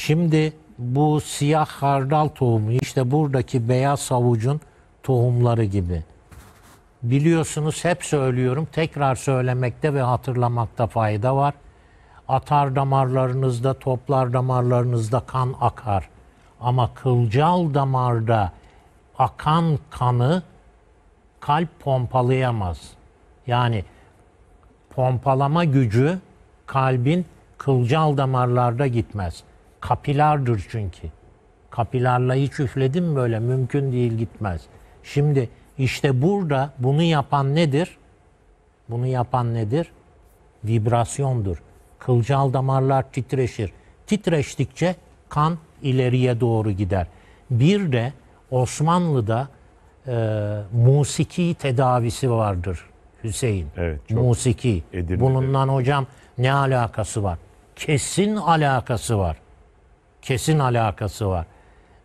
Şimdi bu siyah hardal tohumu işte buradaki beyaz havucun tohumları gibi. Biliyorsunuz hep söylüyorum tekrar söylemekte ve hatırlamakta fayda var. Atar damarlarınızda, toplar damarlarınızda kan akar. Ama kılcal damarda akan kanı kalp pompalayamaz. Yani pompalama gücü kalbin kılcal damarlarda gitmez. Kapilardır çünkü. Kapilarla hiç üfledim böyle mümkün değil gitmez. Şimdi işte burada bunu yapan nedir? Bunu yapan nedir? Vibrasyondur. Kılcal damarlar titreşir. Titreştikçe kan ileriye doğru gider. Bir de Osmanlı'da e, musiki tedavisi vardır Hüseyin. Evet, çok musiki. Edirne'de. Bununla hocam ne alakası var? Kesin alakası var kesin alakası var.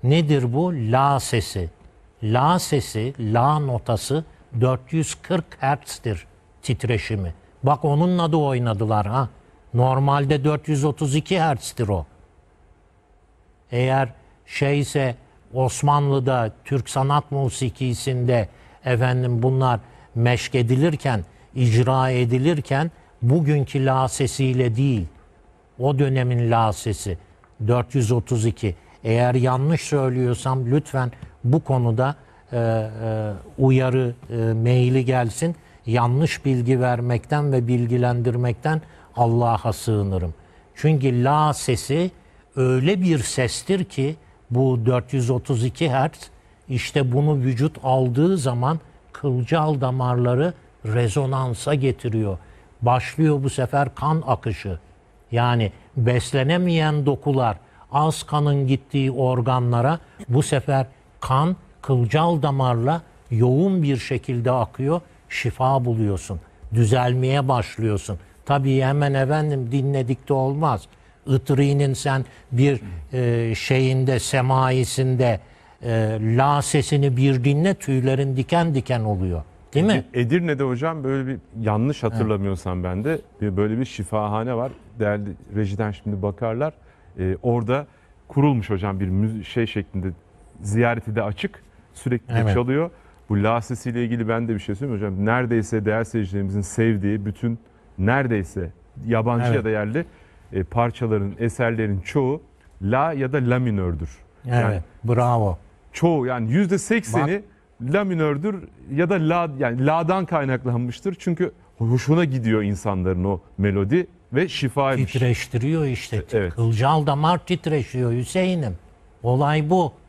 Nedir bu? La sesi. La sesi, la notası 440 Hz'tir titreşimi. Bak onunla da oynadılar ha. Normalde 432 Hz'tir o. Eğer şeyse Osmanlı'da Türk sanat musikisinde efendim bunlar meşkedilirken icra edilirken bugünkü la sesiyle değil. O dönemin la sesi. 432. Eğer yanlış söylüyorsam lütfen bu konuda e, e, uyarı e, maili gelsin. Yanlış bilgi vermekten ve bilgilendirmekten Allah'a sığınırım. Çünkü la sesi öyle bir sestir ki bu 432 hertz, işte bunu vücut aldığı zaman kılcal damarları rezonansa getiriyor. Başlıyor bu sefer kan akışı. Yani beslenemeyen dokular az kanın gittiği organlara bu sefer kan kılcal damarla yoğun bir şekilde akıyor. Şifa buluyorsun. Düzelmeye başlıyorsun. Tabii hemen efendim dinledik de olmaz. Itri'nin sen bir e, şeyinde, semaisinde e, la sesini bir dinle tüylerin diken diken oluyor. Değil mi? Edirne'de hocam böyle bir yanlış hatırlamıyorsam ben de böyle bir şifahane var. Değerli rejiden şimdi bakarlar. Ee, orada kurulmuş hocam bir müzi- şey şeklinde ziyareti de açık. Sürekli Evet. çalıyor. Bu La sesiyle ilgili ben de bir şey söyleyeyim hocam. Neredeyse değer seyircilerimizin sevdiği bütün neredeyse yabancı Evet. ya da yerli e, parçaların, eserlerin çoğu La ya da La minördür. Yani Bravo. çoğu yani yüzde sekseni la minördür ya da la yani la'dan kaynaklanmıştır. Çünkü hoşuna gidiyor insanların o melodi ve şifaymış. Titreştiriyor işte. Evet. Kılcal damar titreşiyor Hüseyin'im. Olay bu.